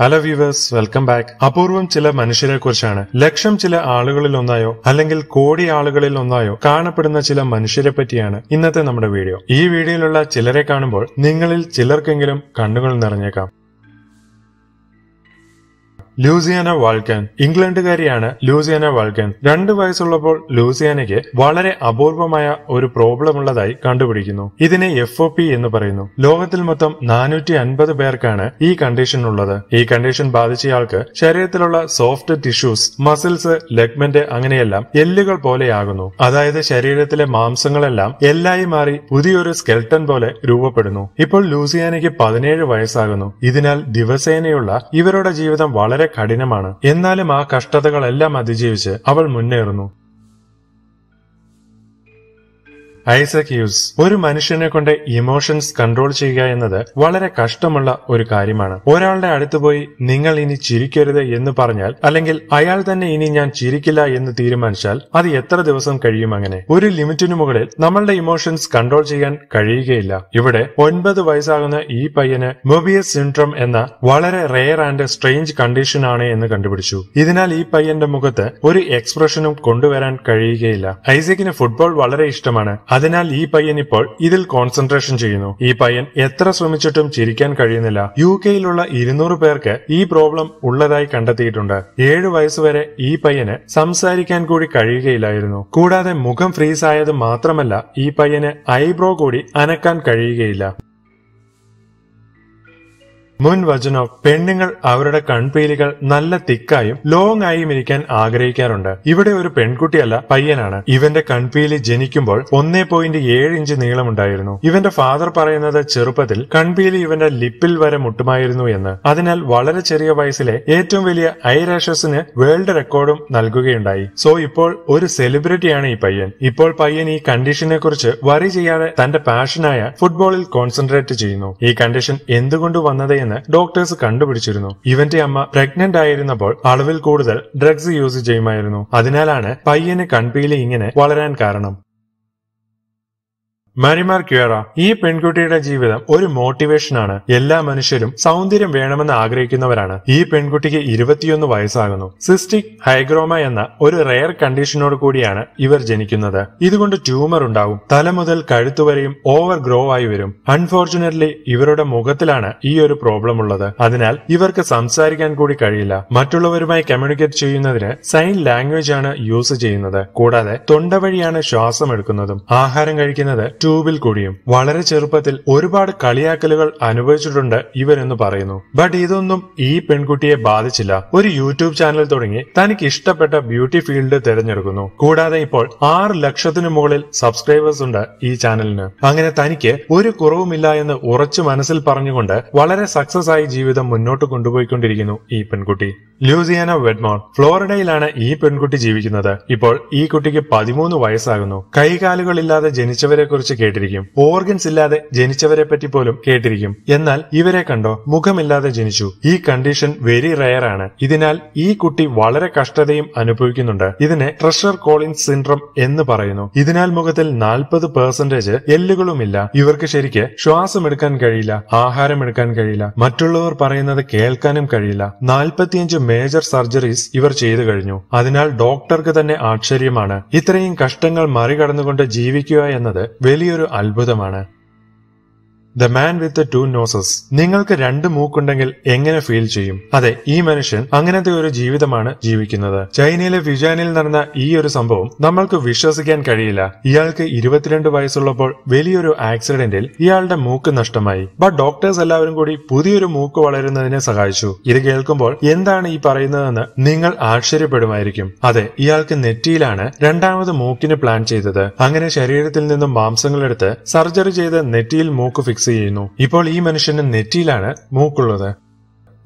hello viewers welcome back അപൂർവം ചില മനുഷ്യരെ കുറിച്ചാണ് ലക്ഷം ചില ആളുകളിൽ ഒന്നായോ അല്ലെങ്കിൽ കോടി ആളുകളിൽ ഒന്നായോ കാണപ്പെടുന്ന ചില മനുഷ്യരെ പറ്റിയാണ് ഇന്നത്തെ നമ്മുടെ വീഡിയോ ഈ വീഡിയോയിലുള്ള ചിലരെ കാണുമ്പോൾ നിങ്ങളിൽ ചിലർക്കെങ്കിലും കണ്ണുകൾ നിറഞ്ഞേക്കാം ലൂസിയാന വാൾക്കൻ ഇംഗ്ലണ്ടുകാരിയാണ് ലൂസിയാന വാൾക്കൻ രണ്ട് വയസ്സുള്ളപ്പോൾ ലൂസിയാനയ്ക്ക് വളരെ അപൂർവമായ ഒരു പ്രോബ്ലം ഉള്ളതായി കണ്ടുപിടിക്കുന്നു ഇതിനെ എഫ് ഒ പി എന്ന് പറയുന്നു ലോകത്തിൽ മൊത്തം നാനൂറ്റി അൻപത് പേർക്കാണ് ഈ കണ്ടീഷൻ ഉള്ളത് ഈ കണ്ടീഷൻ ബാധിച്ചയാൾക്ക് ശരീരത്തിലുള്ള സോഫ്റ്റ് ടിഷ്യൂസ് മസിൽസ് ലെഗ്മെന്റ് അങ്ങനെയെല്ലാം എല്ലുകൾ പോലെയാകുന്നു അതായത് ശരീരത്തിലെ മാംസങ്ങളെല്ലാം എല്ലായി മാറി പുതിയൊരു സ്കെൽട്ടൺ പോലെ രൂപപ്പെടുന്നു ഇപ്പോൾ ലൂസിയാനയ്ക്ക് പതിനേഴ് വയസ്സാകുന്നു ഇതിനാൽ ദിവസേനയുള്ള ഇവരുടെ ജീവിതം വളരെ കഠിനമാണ് എന്നാലും ആ കഷ്ടതകളെല്ലാം അതിജീവിച്ച് അവൾ മുന്നേറുന്നു ഐസക് യൂസ് ഒരു മനുഷ്യനെ കൊണ്ട് ഇമോഷൻസ് കൺട്രോൾ ചെയ്യുക എന്നത് വളരെ കഷ്ടമുള്ള ഒരു കാര്യമാണ് ഒരാളുടെ അടുത്ത് പോയി നിങ്ങൾ ഇനി ചിരിക്കരുത് എന്ന് പറഞ്ഞാൽ അല്ലെങ്കിൽ അയാൾ തന്നെ ഇനി ഞാൻ ചിരിക്കില്ല എന്ന് തീരുമാനിച്ചാൽ അത് എത്ര ദിവസം കഴിയും അങ്ങനെ ഒരു ലിമിറ്റിനു മുകളിൽ നമ്മളുടെ ഇമോഷൻസ് കൺട്രോൾ ചെയ്യാൻ കഴിയുകയില്ല ഇവിടെ ഒൻപത് വയസ്സാകുന്ന ഈ പയ്യന് മൊബിയസ് സിൻഡ്രം എന്ന വളരെ റെയർ ആൻഡ് സ്ട്രേഞ്ച് കണ്ടീഷൻ ആണ് എന്ന് കണ്ടുപിടിച്ചു ഇതിനാൽ ഈ പയ്യന്റെ മുഖത്ത് ഒരു എക്സ്പ്രഷനും കൊണ്ടുവരാൻ കഴിയുകയില്ല ഐസക്കിന് ഫുട്ബോൾ വളരെ ഇഷ്ടമാണ് അതിനാൽ ഈ പയ്യൻ ഇപ്പോൾ ഇതിൽ കോൺസെൻട്രേഷൻ ചെയ്യുന്നു ഈ പയ്യൻ എത്ര ശ്രമിച്ചിട്ടും ചിരിക്കാൻ കഴിയുന്നില്ല യു കെയിലുള്ള ഇരുന്നൂറ് പേർക്ക് ഈ പ്രോബ്ലം ഉള്ളതായി കണ്ടെത്തിയിട്ടുണ്ട് ഏഴ് വയസ്സുവരെ ഈ പയ്യന് സംസാരിക്കാൻ കൂടി കഴിയുകയില്ലായിരുന്നു കൂടാതെ മുഖം ഫ്രീസ് ആയത് മാത്രമല്ല ഈ പയ്യന് ഐബ്രോ കൂടി അനക്കാൻ കഴിയുകയില്ല മുൻവചനോ പെണ്ണുങ്ങൾ അവരുടെ കൺപീലികൾ നല്ല തിക്കായും ലോങ് ആയും ഇരിക്കാൻ ആഗ്രഹിക്കാറുണ്ട് ഇവിടെ ഒരു പെൺകുട്ടിയല്ല പയ്യനാണ് ഇവന്റെ കൺപീലി ജനിക്കുമ്പോൾ ഒന്നേ പോയിന്റ് ഏഴ് ഇഞ്ച് നീളമുണ്ടായിരുന്നു ഇവന്റെ ഫാദർ പറയുന്നത് ചെറുപ്പത്തിൽ കൺപീലി ഇവന്റെ ലിപ്പിൽ വരെ മുട്ടുമായിരുന്നു എന്ന് അതിനാൽ വളരെ ചെറിയ വയസ്സിലെ ഏറ്റവും വലിയ ഐരാഷസിന് വേൾഡ് റെക്കോർഡും നൽകുകയുണ്ടായി സോ ഇപ്പോൾ ഒരു സെലിബ്രിറ്റിയാണ് ഈ പയ്യൻ ഇപ്പോൾ പയ്യൻ ഈ കണ്ടീഷനെ കുറിച്ച് വറി ചെയ്യാതെ തന്റെ പാഷനായ ഫുട്ബോളിൽ കോൺസെൻട്രേറ്റ് ചെയ്യുന്നു ഈ കണ്ടീഷൻ എന്തുകൊണ്ട് വന്നത് എന്ന് ഡോക്ടേഴ്സ് കണ്ടുപിടിച്ചിരുന്നു ഇവന്റെ അമ്മ പ്രഗ്നന്റ് ആയിരുന്നപ്പോൾ അളവിൽ കൂടുതൽ ഡ്രഗ്സ് യൂസ് ചെയ്യുമായിരുന്നു അതിനാലാണ് പയ്യന് കൺപീലി ഇങ്ങനെ വളരാൻ കാരണം മരിമാർ ക്യൂറ ഈ പെൺകുട്ടിയുടെ ജീവിതം ഒരു മോട്ടിവേഷനാണ് എല്ലാ മനുഷ്യരും സൗന്ദര്യം വേണമെന്ന് ആഗ്രഹിക്കുന്നവരാണ് ഈ പെൺകുട്ടിക്ക് ഇരുപത്തിയൊന്ന് വയസ്സാകുന്നു സിസ്റ്റിക് ഹൈഗ്രോമ എന്ന ഒരു റെയർ കണ്ടീഷനോട് കൂടിയാണ് ഇവർ ജനിക്കുന്നത് ഇതുകൊണ്ട് ട്യൂമർ ഉണ്ടാവും തല മുതൽ കഴുത്തുവരെയും ഓവർ ഗ്രോ ആയി വരും അൺഫോർച്ചുനേറ്റ്ലി ഇവരുടെ മുഖത്തിലാണ് ഈ ഒരു പ്രോബ്ലം ഉള്ളത് അതിനാൽ ഇവർക്ക് സംസാരിക്കാൻ കൂടി കഴിയില്ല മറ്റുള്ളവരുമായി കമ്മ്യൂണിക്കേറ്റ് ചെയ്യുന്നതിന് സൈൻ ലാംഗ്വേജ് ആണ് യൂസ് ചെയ്യുന്നത് കൂടാതെ തൊണ്ട വഴിയാണ് ശ്വാസം എടുക്കുന്നതും ആഹാരം കഴിക്കുന്നത് യൂട്യൂബിൽ കൂടിയും വളരെ ചെറുപ്പത്തിൽ ഒരുപാട് കളിയാക്കലുകൾ അനുഭവിച്ചിട്ടുണ്ട് ഇവരെന്ന് പറയുന്നു ബട്ട് ഇതൊന്നും ഈ പെൺകുട്ടിയെ ബാധിച്ചില്ല ഒരു യൂട്യൂബ് ചാനൽ തുടങ്ങി തനിക്ക് ഇഷ്ടപ്പെട്ട ബ്യൂട്ടി ഫീൽഡ് തിരഞ്ഞെടുക്കുന്നു കൂടാതെ ഇപ്പോൾ ആറ് ലക്ഷത്തിനു മുകളിൽ സബ്സ്ക്രൈബേഴ്സ് ഉണ്ട് ഈ ചാനലിന് അങ്ങനെ തനിക്ക് ഒരു കുറവുമില്ല എന്ന് ഉറച്ചു മനസ്സിൽ പറഞ്ഞുകൊണ്ട് വളരെ സക്സസ് ആയി ജീവിതം മുന്നോട്ട് കൊണ്ടുപോയിക്കൊണ്ടിരിക്കുന്നു ഈ പെൺകുട്ടി ലൂസിയാന വെഡ്മോൺ ഫ്ലോറിഡയിലാണ് ഈ പെൺകുട്ടി ജീവിക്കുന്നത് ഇപ്പോൾ ഈ കുട്ടിക്ക് പതിമൂന്ന് വയസ്സാകുന്നു കൈകാലുകളില്ലാതെ ജനിച്ചവരെ കുറിച്ച് കുറിച്ച് കേട്ടിരിക്കും ഓർഗൻസ് ഇല്ലാതെ ജനിച്ചവരെ പറ്റി പോലും കേട്ടിരിക്കും എന്നാൽ ഇവരെ കണ്ടോ മുഖമില്ലാതെ ജനിച്ചു ഈ കണ്ടീഷൻ വെരി റയർ ആണ് ഇതിനാൽ ഈ കുട്ടി വളരെ കഷ്ടതയും അനുഭവിക്കുന്നുണ്ട് ഇതിനെ ട്രഷർ കോളിംഗ് സിൻഡ്രം എന്ന് പറയുന്നു ഇതിനാൽ മുഖത്തിൽ നാൽപ്പത് പെർസെന്റേജ് എല്ലുകളുമില്ല ഇവർക്ക് ശരിക്ക് ശ്വാസം എടുക്കാൻ കഴിയില്ല ആഹാരം എടുക്കാൻ കഴിയില്ല മറ്റുള്ളവർ പറയുന്നത് കേൾക്കാനും കഴിയില്ല നാൽപ്പത്തിയഞ്ച് മേജർ സർജറീസ് ഇവർ ചെയ്തു കഴിഞ്ഞു അതിനാൽ ഡോക്ടർക്ക് തന്നെ ആശ്ചര്യമാണ് ഇത്രയും കഷ്ടങ്ങൾ മറികടന്നുകൊണ്ട് ജീവിക്കുക എന്നത് വലിയ വലിയൊരു അത്ഭുതമാണ് the man with two noses നിങ്ങൾക്ക് രണ്ട് മൂക്കുണ്ടെങ്കിൽ എങ്ങനെ ഫീൽ ചെയ്യും അതെ ഈ മനുഷ്യൻ അങ്ങനത്തെ ഒരു ജീവിതമാണ് ജീവിക്കുന്നത് ചൈനയിലെ വിജാനിൽ നടന്ന ഈ ഒരു സംഭവം നമ്മൾക്ക് വിശ്വസിക്കാൻ കഴിയില്ല ഇയാൾക്ക് ഇരുപത്തിരണ്ട് വയസ്സുള്ളപ്പോൾ വലിയൊരു ആക്സിഡന്റിൽ ഇയാളുടെ മൂക്ക് നഷ്ടമായി ബട്ട് ഡോക്ടേഴ്സ് എല്ലാവരും കൂടി പുതിയൊരു മൂക്ക് വളരുന്നതിനെ സഹായിച്ചു ഇത് കേൾക്കുമ്പോൾ എന്താണ് ഈ പറയുന്നതെന്ന് നിങ്ങൾ ആശ്ചര്യപ്പെടുമായിരിക്കും അതെ ഇയാൾക്ക് നെറ്റിയിലാണ് രണ്ടാമത് മൂക്കിന് പ്ലാൻ ചെയ്തത് അങ്ങനെ ശരീരത്തിൽ നിന്നും മാംസങ്ങളെടുത്ത് സർജറി ചെയ്ത് നെറ്റിയിൽ മൂക്ക് ഫിക്സ് ഫിക്സ് ചെയ്യുന്നു ഇപ്പോൾ ഈ മനുഷ്യന്റെ നെറ്റിയിലാണ് മൂക്കുള്ളത്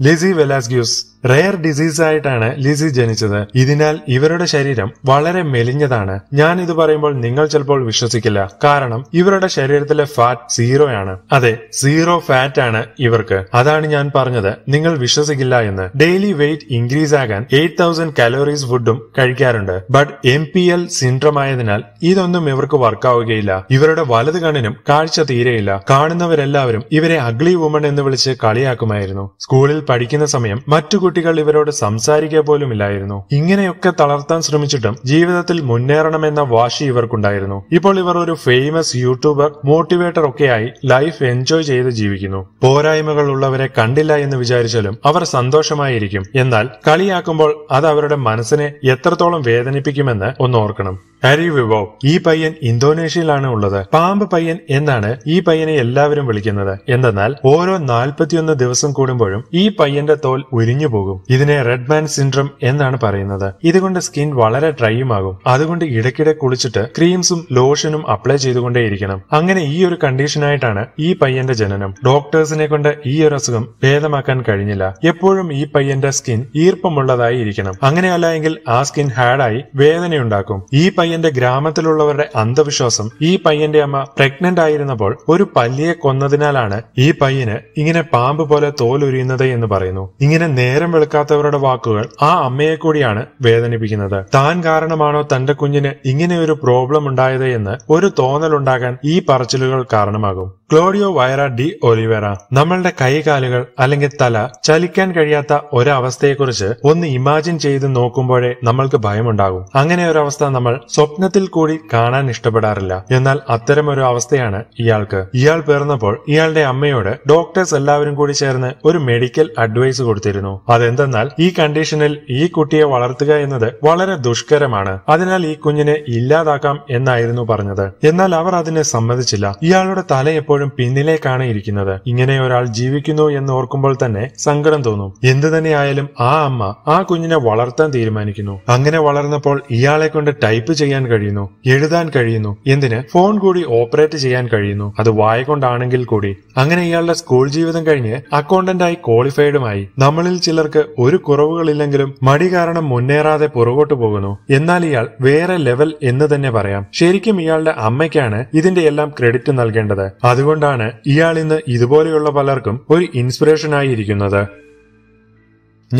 ലിസി വെലാസ്ഗ്യൂസ് റെയർ ഡിസീസായിട്ടാണ് ലിസി ജനിച്ചത് ഇതിനാൽ ഇവരുടെ ശരീരം വളരെ മെലിഞ്ഞതാണ് ഞാൻ ഇത് പറയുമ്പോൾ നിങ്ങൾ ചിലപ്പോൾ വിശ്വസിക്കില്ല കാരണം ഇവരുടെ ശരീരത്തിലെ ഫാറ്റ് സീറോ ആണ് അതെ സീറോ ഫാറ്റ് ആണ് ഇവർക്ക് അതാണ് ഞാൻ പറഞ്ഞത് നിങ്ങൾ വിശ്വസിക്കില്ല എന്ന് ഡെയിലി വെയിറ്റ് ഇൻക്രീസ് ആകാൻ എയ്റ്റ് തൗസൻഡ് കലോറീസ് ഫുഡും കഴിക്കാറുണ്ട് but M P L syndrome ആയതിനാൽ ഇതൊന്നും ഇവർക്ക് വർക്കാവുകയില്ല ഇവരുടെ വലത് കണ്ണിനും കാഴ്ച തീരെയില്ല കാണുന്നവരെല്ലാവരും ഇവരെ അഗ്ലി വുമൺ എന്ന് വിളിച്ച് കളിയാക്കുമായിരുന്നു സ്കൂളിൽ പഠിക്കുന്ന സമയം മറ്റു കുട്ടികൾ ഇവരോട് സംസാരിക്കുക പോലുമില്ലായിരുന്നു ഇങ്ങനെയൊക്കെ തളർത്താൻ ശ്രമിച്ചിട്ടും ജീവിതത്തിൽ മുന്നേറണമെന്ന വാശി ഇവർക്കുണ്ടായിരുന്നു ഇപ്പോൾ ഇവർ ഒരു ഫേമസ് യൂട്യൂബർ മോട്ടിവേറ്റർ ഒക്കെയായി ലൈഫ് എൻജോയ് ചെയ്ത് ജീവിക്കുന്നു പോരായ്മകൾ ഉള്ളവരെ കണ്ടില്ല എന്ന് വിചാരിച്ചാലും അവർ സന്തോഷമായിരിക്കും എന്നാൽ കളിയാക്കുമ്പോൾ അത് അവരുടെ മനസ്സിനെ എത്രത്തോളം വേദനിപ്പിക്കുമെന്ന് ഒന്ന് ഓർക്കണം ഹരി വിഭവ് ഈ പയ്യൻ ഇന്തോനേഷ്യയിലാണ് ഉള്ളത് പാമ്പ് പയ്യൻ എന്നാണ് ഈ പയ്യനെ എല്ലാവരും വിളിക്കുന്നത് എന്തെന്നാൽ ഓരോ നാൽപ്പത്തിയൊന്ന് ദിവസം കൂടുമ്പോഴും ഈ പയ്യന്റെ തോൽ ഉരിഞ്ഞു പോകും പോകും ഇതിനെ റെഡ് മാൻ സിൻഡ്രം എന്നാണ് പറയുന്നത് ഇതുകൊണ്ട് സ്കിൻ വളരെ ഡ്രൈയും ആകും അതുകൊണ്ട് ഇടയ്ക്കിടെ കുളിച്ചിട്ട് ക്രീംസും ലോഷനും അപ്ലൈ ചെയ്തുകൊണ്ടേയിരിക്കണം അങ്ങനെ ഈ ഒരു കണ്ടീഷനായിട്ടാണ് ഈ പയ്യന്റെ ജനനം ഡോക്ടേഴ്സിനെ കൊണ്ട് ഈ ഒരു അസുഖം ഭേദമാക്കാൻ കഴിഞ്ഞില്ല എപ്പോഴും ഈ പയ്യന്റെ സ്കിൻ ഈർപ്പമുള്ളതായി ഇരിക്കണം അങ്ങനെയല്ല എങ്കിൽ ആ സ്കിൻ ഹാഡായി വേദനയുണ്ടാക്കും ഈ പയ്യന്റെ ഗ്രാമത്തിലുള്ളവരുടെ അന്ധവിശ്വാസം ഈ പയ്യന്റെ അമ്മ പ്രഗ്നന്റ് ആയിരുന്നപ്പോൾ ഒരു പല്ലിയെ കൊന്നതിനാലാണ് ഈ പയ്യന് ഇങ്ങനെ പാമ്പ് പോലെ തോലുരിയുന്നത് എന്ന് പറയുന്നു ഇങ്ങനെ നേരം വെളുക്കാത്തവരുടെ വാക്കുകൾ ആ അമ്മയെ കൂടിയാണ് വേദനിപ്പിക്കുന്നത് താൻ കാരണമാണോ തന്റെ കുഞ്ഞിന് ഇങ്ങനെയൊരു പ്രോബ്ലം ഉണ്ടായത് എന്ന് ഒരു തോന്നലുണ്ടാകാൻ ഈ പറച്ചിലുകൾ കാരണമാകും ക്ലോഡിയോ വയറ ഡി ഒലിവേറ നമ്മളുടെ കൈകാലുകൾ അല്ലെങ്കിൽ തല ചലിക്കാൻ കഴിയാത്ത ഒരവസ്ഥയെക്കുറിച്ച് ഒന്ന് ഇമാജിൻ ചെയ്ത് നോക്കുമ്പോഴേ നമ്മൾക്ക് ഭയമുണ്ടാകും അങ്ങനെ ഒരു അവസ്ഥ നമ്മൾ സ്വപ്നത്തിൽ കൂടി കാണാൻ ഇഷ്ടപ്പെടാറില്ല എന്നാൽ അത്തരമൊരു അവസ്ഥയാണ് ഇയാൾക്ക് ഇയാൾ പിറന്നപ്പോൾ ഇയാളുടെ അമ്മയോട് ഡോക്ടേഴ്സ് എല്ലാവരും കൂടി ചേർന്ന് ഒരു മെഡിക്കൽ അഡ്വൈസ് കൊടുത്തിരുന്നു അതെന്തെന്നാൽ ഈ കണ്ടീഷനിൽ ഈ കുട്ടിയെ വളർത്തുക എന്നത് വളരെ ദുഷ്കരമാണ് അതിനാൽ ഈ കുഞ്ഞിനെ ഇല്ലാതാക്കാം എന്നായിരുന്നു പറഞ്ഞത് എന്നാൽ അവർ അതിനെ സമ്മതിച്ചില്ല ഇയാളുടെ തല എപ്പോഴും പിന്നിലേക്കാണ് ഇരിക്കുന്നത് ഇങ്ങനെ ഒരാൾ ജീവിക്കുന്നു എന്ന് ഓർക്കുമ്പോൾ തന്നെ സങ്കടം തോന്നും എന്തു തന്നെയായാലും ആ അമ്മ ആ കുഞ്ഞിനെ വളർത്താൻ തീരുമാനിക്കുന്നു അങ്ങനെ വളർന്നപ്പോൾ ഇയാളെ കൊണ്ട് ടൈപ്പ് ചെയ്യാൻ കഴിയുന്നു എഴുതാൻ കഴിയുന്നു എന്തിന് ഫോൺ കൂടി ഓപ്പറേറ്റ് ചെയ്യാൻ കഴിയുന്നു അത് വായ കൊണ്ടാണെങ്കിൽ കൂടി അങ്ങനെ ഇയാളുടെ സ്കൂൾ ജീവിതം കഴിഞ്ഞ് അക്കൗണ്ടന്റായി ക്വാളിഫൈഡുമായി നമ്മളിൽ ചിലർ ഓഫീസർക്ക് ഒരു കുറവുകളില്ലെങ്കിലും മടി കാരണം മുന്നേറാതെ പുറകോട്ട് പോകുന്നു എന്നാൽ ഇയാൾ വേറെ ലെവൽ എന്ന് തന്നെ പറയാം ശരിക്കും ഇയാളുടെ അമ്മയ്ക്കാണ് ഇതിന്റെ എല്ലാം ക്രെഡിറ്റ് നൽകേണ്ടത് അതുകൊണ്ടാണ് ഇയാൾ ഇന്ന് ഇതുപോലെയുള്ള പലർക്കും ഒരു ഇൻസ്പിറേഷൻ ആയിരിക്കുന്നത്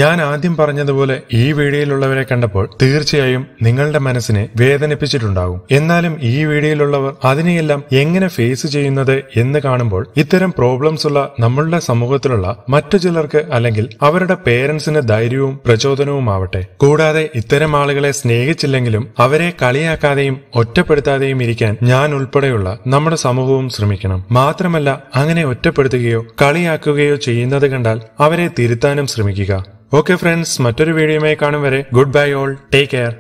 ഞാൻ ആദ്യം പറഞ്ഞതുപോലെ ഈ വീഡിയോയിലുള്ളവരെ കണ്ടപ്പോൾ തീർച്ചയായും നിങ്ങളുടെ മനസ്സിനെ വേദനിപ്പിച്ചിട്ടുണ്ടാകും എന്നാലും ഈ വീഡിയോയിലുള്ളവർ അതിനെയെല്ലാം എങ്ങനെ ഫേസ് ചെയ്യുന്നത് എന്ന് കാണുമ്പോൾ ഇത്തരം പ്രോബ്ലംസ് ഉള്ള നമ്മളുടെ സമൂഹത്തിലുള്ള മറ്റു ചിലർക്ക് അല്ലെങ്കിൽ അവരുടെ പേരൻസിന് ധൈര്യവും പ്രചോദനവും ആവട്ടെ കൂടാതെ ഇത്തരം ആളുകളെ സ്നേഹിച്ചില്ലെങ്കിലും അവരെ കളിയാക്കാതെയും ഒറ്റപ്പെടുത്താതെയും ഇരിക്കാൻ ഞാൻ ഉൾപ്പെടെയുള്ള നമ്മുടെ സമൂഹവും ശ്രമിക്കണം മാത്രമല്ല അങ്ങനെ ഒറ്റപ്പെടുത്തുകയോ കളിയാക്കുകയോ ചെയ്യുന്നത് കണ്ടാൽ അവരെ തിരുത്താനും ശ്രമിക്കുക ഓക്കെ ഫ്രണ്ട്സ് മറ്റൊരു വീഡിയോയുമായി കാണും വരെ good bye all take care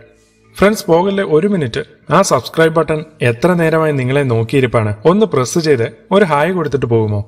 friends പോകല്ലേ ഒരു മിനിറ്റ് ആ സബ്സ്ക്രൈബ് ബട്ടൺ എത്ര നേരമായി നിങ്ങളെ നോക്കിയിരിപ്പാണ് ഒന്ന് പ്രസ് ചെയ്ത് ഒരു ഹായ് കൊടുത്തിട്ട് പോകുമോ